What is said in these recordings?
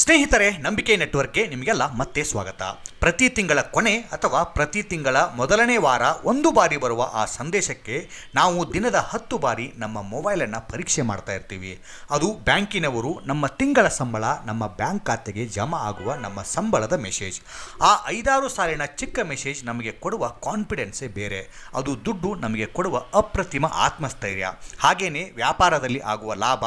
ಸ್ನೇಹಿತರೆ ನಂಬಿಕೆ ನೆಟ್ವರ್ಕ್ಗೆ ನಿಮಗೆಲ್ಲ ಮತ್ತೆ ಸ್ವಾಗತ ಪ್ರತಿ ತಿಂಗಳ ಕೊನೆ ಅಥವಾ ಪ್ರತಿ ತಿಂಗಳ ಮೊದಲನೇ ವಾರ ಒಂದು ಬಾರಿ ಬರುವ ಆ ಸಂದೇಶಕ್ಕೆ ನಾವು ದಿನದ ಹತ್ತು ಬಾರಿ ನಮ್ಮ ಮೊಬೈಲನ್ನು ಪರೀಕ್ಷೆ ಮಾಡ್ತಾ ಇರ್ತೀವಿ ಅದು ಬ್ಯಾಂಕಿನವರು ನಮ್ಮ ತಿಂಗಳ ಸಂಬಳ ನಮ್ಮ ಬ್ಯಾಂಕ್ ಖಾತೆಗೆ ಜಮಾ ಆಗುವ ನಮ್ಮ ಸಂಬಳದ ಮೆಸೇಜ್ ಆ ಐದಾರು ಸಾಲಿನ ಚಿಕ್ಕ ಮೆಸೇಜ್ ನಮಗೆ ಕೊಡುವ ಕಾನ್ಫಿಡೆನ್ಸೇ ಬೇರೆ ಅದು ದುಡ್ಡು ನಮಗೆ ಕೊಡುವ ಅಪ್ರತಿಮ ಆತ್ಮಸ್ಥೈರ್ಯ ಹಾಗೆಯೇ ವ್ಯಾಪಾರದಲ್ಲಿ ಆಗುವ ಲಾಭ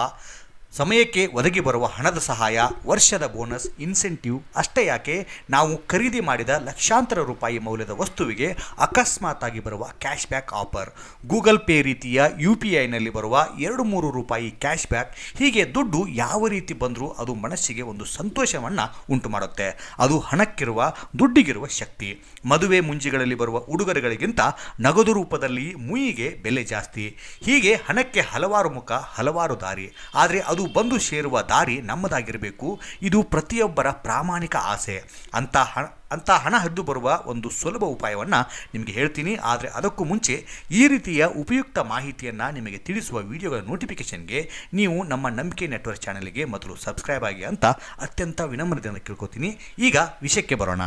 ಸಮಯಕ್ಕೆ ಒದಗಿ ಬರುವ ಹಣದ ಸಹಾಯ ವರ್ಷದ ಬೋನಸ್ ಇನ್ಸೆಂಟಿವ್ ಅಷ್ಟೇ ಯಾಕೆ ನಾವು ಖರೀದಿ ಮಾಡಿದ ಲಕ್ಷಾಂತರ ರೂಪಾಯಿ ಮೌಲ್ಯದ ವಸ್ತುವಿಗೆ ಅಕಸ್ಮಾತಾಗಿ ಬರುವ cash back offer Google Pay ರೀತಿಯ ಯು ಪಿ ಐನಲ್ಲಿ ಬರುವ ಎರಡು ಮೂರು ರೂಪಾಯಿ ಕ್ಯಾಶ್ ಬ್ಯಾಕ್ ಹೀಗೆ ದುಡ್ಡು ಯಾವ ರೀತಿ ಬಂದರೂ ಅದು ಮನಸ್ಸಿಗೆ ಒಂದು ಸಂತೋಷವನ್ನು ಉಂಟು ಮಾಡುತ್ತೆ ಅದು ಹಣಕ್ಕಿರುವ ದುಡ್ಡಿಗಿರುವ ಶಕ್ತಿ ಮದುವೆ ಮುಂಜಿಗಳಲ್ಲಿ ಬರುವ ಉಡುಗೊರೆಗಳಿಗಿಂತ ನಗದು ರೂಪದಲ್ಲಿ ಮುಯಿಗೆ ಬೆಲೆ ಜಾಸ್ತಿ ಹೀಗೆ ಹಣಕ್ಕೆ ಹಲವಾರು ಮುಖ ಹಲವಾರು ದಾರಿ ಆದರೆ ಅದು ಬಂದು ಸೇರುವ ದಾರಿ ನಮ್ಮದಾಗಿರಬೇಕು ಇದು ಪ್ರತಿಯೊಬ್ಬರ ಪ್ರಾಮಾಣಿಕ ಆಸೆ ಅಂತ ಹಣ ಅಂತ ಹಣ ಹರಿದು ಬರುವ ಒಂದು ಸುಲಭ ಉಪಾಯವನ್ನು ನಿಮಗೆ ಹೇಳ್ತೀನಿ ಆದರೆ ಅದಕ್ಕೂ ಮುಂಚೆ ಈ ರೀತಿಯ ಉಪಯುಕ್ತ ಮಾಹಿತಿಯನ್ನು ನಿಮಗೆ ತಿಳಿಸುವ ವಿಡಿಯೋಗಳ ನೋಟಿಫಿಕೇಷನ್ಗೆ ನೀವು ನಮ್ಮ ನಂಬಿಕೆ ನೆಟ್ವರ್ಕ್ ಚಾನಲ್ಗೆ ಮೊದಲು ಸಬ್ಸ್ಕ್ರೈಬ್ ಆಗಿ ಅಂತ ಅತ್ಯಂತ ವಿನಮ್ರತೆಯನ್ನು ಕೇಳ್ಕೊತೀನಿ ಈಗ ವಿಷಯಕ್ಕೆ ಬರೋಣ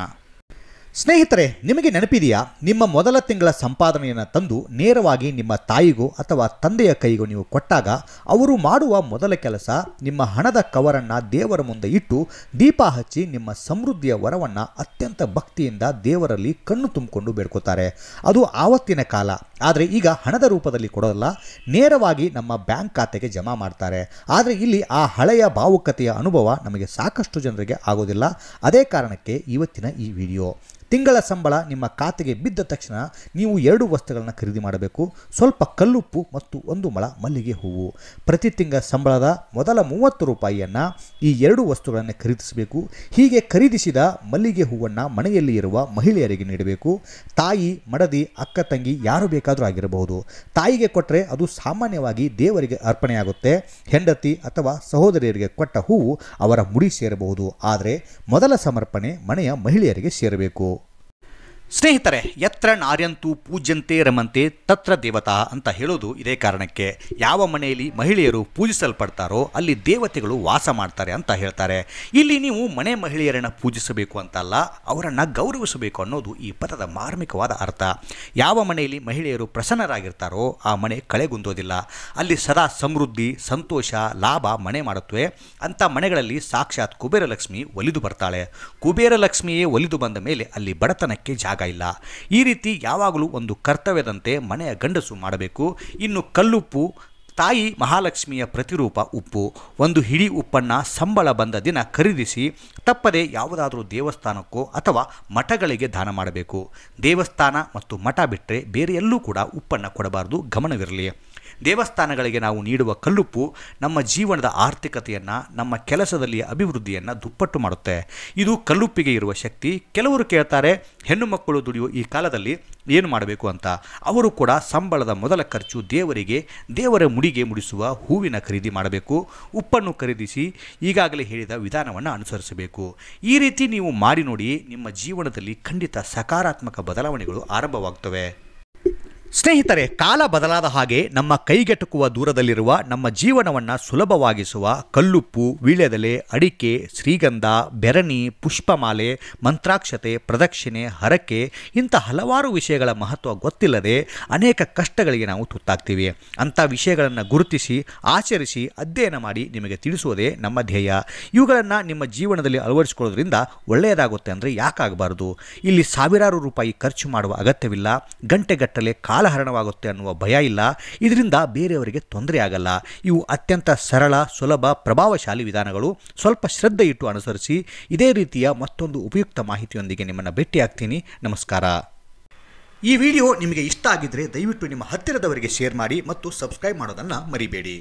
ಸ್ನೇಹಿತರೆ ನಿಮಗೆ ನೆನಪಿದೆಯಾ ನಿಮ್ಮ ಮೊದಲ ತಿಂಗಳ ಸಂಪಾದನೆಯನ್ನು ತಂದು ನೇರವಾಗಿ ನಿಮ್ಮ ತಾಯಿಗೋ ಅಥವಾ ತಂದೆಯ ಕೈಗೋ ನೀವು ಕೊಟ್ಟಾಗ ಅವರು ಮಾಡುವ ಮೊದಲ ಕೆಲಸ ನಿಮ್ಮ ಹಣದ ಕವರನ್ನು ದೇವರ ಮುಂದೆ ಇಟ್ಟು ದೀಪ ಹಚ್ಚಿ ನಿಮ್ಮ ಸಮೃದ್ಧಿಯ ವರವನ್ನು ಅತ್ಯಂತ ಭಕ್ತಿಯಿಂದ ದೇವರಲ್ಲಿ ಕಣ್ಣು ತುಂಬಿಕೊಂಡು ಬೇಡ್ಕೋತಾರೆ ಅದು ಆವತ್ತಿನ ಕಾಲ ಆದರೆ ಈಗ ಹಣದ ರೂಪದಲ್ಲಿ ಕೊಡೋದಲ್ಲ ನೇರವಾಗಿ ನಮ್ಮ ಬ್ಯಾಂಕ್ ಖಾತೆಗೆ ಜಮಾ ಮಾಡ್ತಾರೆ ಆದರೆ ಇಲ್ಲಿ ಆ ಹಳೆಯ ಭಾವುಕತೆಯ ಅನುಭವ ನಮಗೆ ಸಾಕಷ್ಟು ಜನರಿಗೆ ಆಗೋದಿಲ್ಲ ಅದೇ ಕಾರಣಕ್ಕೆ ಇವತ್ತಿನ ಈ ವಿಡಿಯೋ ತಿಂಗಳ ಸಂಬಳ ನಿಮ್ಮ ಖಾತೆಗೆ ಬಿದ್ದ ತಕ್ಷಣ ನೀವು ಎರಡು ವಸ್ತುಗಳನ್ನು ಖರೀದಿ ಮಾಡಬೇಕು ಸ್ವಲ್ಪ ಕಲ್ಲುಪ್ಪು ಮತ್ತು ಒಂದು ಮಳ ಮಲ್ಲಿಗೆ ಹೂವು ಪ್ರತಿ ತಿಂಗಳ ಸಂಬಳದ ಮೊದಲ ಮೂವತ್ತು ರೂಪಾಯಿಯನ್ನು ಈ ಎರಡು ವಸ್ತುಗಳನ್ನು ಖರೀದಿಸಬೇಕು ಹೀಗೆ ಖರೀದಿಸಿದ ಮಲ್ಲಿಗೆ ಹೂವನ್ನು ಮನೆಯಲ್ಲಿ ಇರುವ ಮಹಿಳೆಯರಿಗೆ ನೀಡಬೇಕು ತಾಯಿ ಮಡದಿ ಅಕ್ಕ ತಂಗಿ ಯಾರು ಬೇಕಾದರೂ ಆಗಿರಬಹುದು ತಾಯಿಗೆ ಕೊಟ್ಟರೆ ಅದು ಸಾಮಾನ್ಯವಾಗಿ ದೇವರಿಗೆ ಅರ್ಪಣೆಯಾಗುತ್ತೆ ಹೆಂಡತಿ ಅಥವಾ ಸಹೋದರಿಯರಿಗೆ ಕೊಟ್ಟ ಹೂವು ಅವರ ಮುಡಿ ಸೇರಬಹುದು ಆದರೆ ಮೊದಲ ಸಮರ್ಪಣೆ ಮನೆಯ ಮಹಿಳೆಯರಿಗೆ ಸೇರಬೇಕು ಸ್ನೇಹಿತರೆ ಯತ್ರ ನಾರ್ಯಂತು ಪೂಜ್ಯಂತೆ ರಮಂತೆ ತತ್ರ ದೇವತಾ ಅಂತ ಹೇಳೋದು ಇದೇ ಕಾರಣಕ್ಕೆ ಯಾವ ಮನೆಯಲ್ಲಿ ಮಹಿಳೆಯರು ಪೂಜಿಸಲ್ಪಡ್ತಾರೋ ಅಲ್ಲಿ ದೇವತೆಗಳು ವಾಸ ಮಾಡ್ತಾರೆ ಅಂತ ಹೇಳ್ತಾರೆ ಇಲ್ಲಿ ನೀವು ಮನೆ ಮಹಿಳೆಯರನ್ನು ಪೂಜಿಸಬೇಕು ಅಂತಲ್ಲ ಅವರನ್ನು ಗೌರವಿಸಬೇಕು ಅನ್ನೋದು ಈ ಪದದ ಮಾರ್ಮಿಕವಾದ ಅರ್ಥ ಯಾವ ಮನೆಯಲ್ಲಿ ಮಹಿಳೆಯರು ಪ್ರಸನ್ನರಾಗಿರ್ತಾರೋ ಆ ಮನೆ ಕಳೆಗುಂದೋದಿಲ್ಲ ಅಲ್ಲಿ ಸದಾ ಸಮೃದ್ಧಿ ಸಂತೋಷ ಲಾಭ ಮನೆ ಮಾಡುತ್ತವೆ ಅಂಥ ಮನೆಗಳಲ್ಲಿ ಸಾಕ್ಷಾತ್ ಕುಬೇರಲಕ್ಷ್ಮಿ ಒಲಿದು ಬರ್ತಾಳೆ ಕುಬೇರಲಕ್ಷ್ಮಿಯೇ ಒಲಿದು ಬಂದ ಮೇಲೆ ಅಲ್ಲಿ ಬಡತನಕ್ಕೆ ಜಾಗ ಜಾಗ ಇಲ್ಲ ಈ ರೀತಿ ಯಾವಾಗಲೂ ಒಂದು ಕರ್ತವ್ಯದಂತೆ ಮನೆಯ ಗಂಡಸು ಮಾಡಬೇಕು ಇನ್ನು ಕಲ್ಲುಪ್ಪು ತಾಯಿ ಮಹಾಲಕ್ಷ್ಮಿಯ ಪ್ರತಿರೂಪ ಉಪ್ಪು ಒಂದು ಹಿಡಿ ಉಪ್ಪನ್ನು ಸಂಬಳ ಬಂದ ದಿನ ಖರೀದಿಸಿ ತಪ್ಪದೆ ಯಾವುದಾದರೂ ದೇವಸ್ಥಾನಕ್ಕೋ ಅಥವಾ ಮಠಗಳಿಗೆ ದಾನ ಮಾಡಬೇಕು ದೇವಸ್ಥಾನ ಮತ್ತು ಮಠ ಬಿಟ್ಟರೆ ಬೇರೆ ಎಲ್ಲೂ ಕೂಡ ಉಪ್ಪನ್ನು ಕೊಡಬಾರದು ಗಮನವಿರಲಿ ದೇವಸ್ಥಾನಗಳಿಗೆ ನಾವು ನೀಡುವ ಕಲ್ಲುಪ್ಪು ನಮ್ಮ ಜೀವನದ ಆರ್ಥಿಕತೆಯನ್ನು ನಮ್ಮ ಕೆಲಸದಲ್ಲಿ ಅಭಿವೃದ್ಧಿಯನ್ನು ದುಪ್ಪಟ್ಟು ಮಾಡುತ್ತೆ ಇದು ಕಲ್ಲುಪ್ಪಿಗೆ ಇರುವ ಶಕ್ತಿ ಕೆಲವರು ಕೇಳ್ತಾರೆ ಹೆಣ್ಣು ಮಕ್ಕಳು ದುಡಿಯುವ ಈ ಕಾಲದಲ್ಲಿ ಏನು ಮಾಡಬೇಕು ಅಂತ ಅವರು ಕೂಡ ಸಂಬಳದ ಮೊದಲ ಖರ್ಚು ದೇವರಿಗೆ ದೇವರ ಮುಡಿಗೆ ಮುಡಿಸುವ ಹೂವಿನ ಖರೀದಿ ಮಾಡಬೇಕು ಉಪ್ಪನ್ನು ಖರೀದಿಸಿ ಈಗಾಗಲೇ ಹೇಳಿದ ವಿಧಾನವನ್ನು ಅನುಸರಿಸಬೇಕು ಈ ರೀತಿ ನೀವು ಮಾಡಿ ನೋಡಿ ನಿಮ್ಮ ಜೀವನದಲ್ಲಿ ಖಂಡಿತ ಸಕಾರಾತ್ಮಕ ಬದಲಾವಣೆಗಳು ಆರಂಭವಾಗ್ತವೆ ಸ್ನೇಹಿತರೆ ಕಾಲ ಬದಲಾದ ಹಾಗೆ ನಮ್ಮ ಕೈಗೆಟುಕುವ ದೂರದಲ್ಲಿರುವ ನಮ್ಮ ಜೀವನವನ್ನು ಸುಲಭವಾಗಿಸುವ ಕಲ್ಲುಪ್ಪು ವೀಳ್ಯದೆಲೆ ಅಡಿಕೆ ಶ್ರೀಗಂಧ ಬೆರಣಿ ಪುಷ್ಪಮಾಲೆ ಮಂತ್ರಾಕ್ಷತೆ ಪ್ರದಕ್ಷಿಣೆ ಹರಕೆ ಇಂಥ ಹಲವಾರು ವಿಷಯಗಳ ಮಹತ್ವ ಗೊತ್ತಿಲ್ಲದೆ ಅನೇಕ ಕಷ್ಟಗಳಿಗೆ ನಾವು ತುತ್ತಾಗ್ತೀವಿ ಅಂಥ ವಿಷಯಗಳನ್ನು ಗುರುತಿಸಿ ಆಚರಿಸಿ ಅಧ್ಯಯನ ಮಾಡಿ ನಿಮಗೆ ತಿಳಿಸುವುದೇ ನಮ್ಮ ಧ್ಯೇಯ ಇವುಗಳನ್ನು ನಿಮ್ಮ ಜೀವನದಲ್ಲಿ ಅಳವಡಿಸಿಕೊಳ್ಳೋದ್ರಿಂದ ಒಳ್ಳೆಯದಾಗುತ್ತೆ ಅಂದರೆ ಯಾಕಾಗಬಾರ್ದು ಇಲ್ಲಿ ಸಾವಿರಾರು ರೂಪಾಯಿ ಖರ್ಚು ಮಾಡುವ ಅಗತ್ಯವಿಲ್ಲ ಗಂಟೆಗಟ್ಟಲೆ ಕಾ ಕಾಲಹರಣವಾಗುತ್ತೆ ಅನ್ನುವ ಭಯ ಇಲ್ಲ ಇದರಿಂದ ಬೇರೆಯವರಿಗೆ ತೊಂದರೆ ಆಗಲ್ಲ ಇವು ಅತ್ಯಂತ ಸರಳ ಸುಲಭ ಪ್ರಭಾವಶಾಲಿ ವಿಧಾನಗಳು ಸ್ವಲ್ಪ ಶ್ರದ್ಧೆ ಇಟ್ಟು ಅನುಸರಿಸಿ ಇದೇ ರೀತಿಯ ಮತ್ತೊಂದು ಉಪಯುಕ್ತ ಮಾಹಿತಿಯೊಂದಿಗೆ ನಿಮ್ಮನ್ನು ಭೇಟಿಯಾಗ್ತೀನಿ ನಮಸ್ಕಾರ ಈ ವಿಡಿಯೋ ನಿಮಗೆ ಇಷ್ಟ ಆಗಿದ್ದರೆ ದಯವಿಟ್ಟು ನಿಮ್ಮ ಹತ್ತಿರದವರಿಗೆ ಶೇರ್ ಮಾಡಿ ಮತ್ತು ಸಬ್ಸ್ಕ್ರೈಬ್ ಮಾಡೋದನ್ನು ಮರಿಬೇಡಿ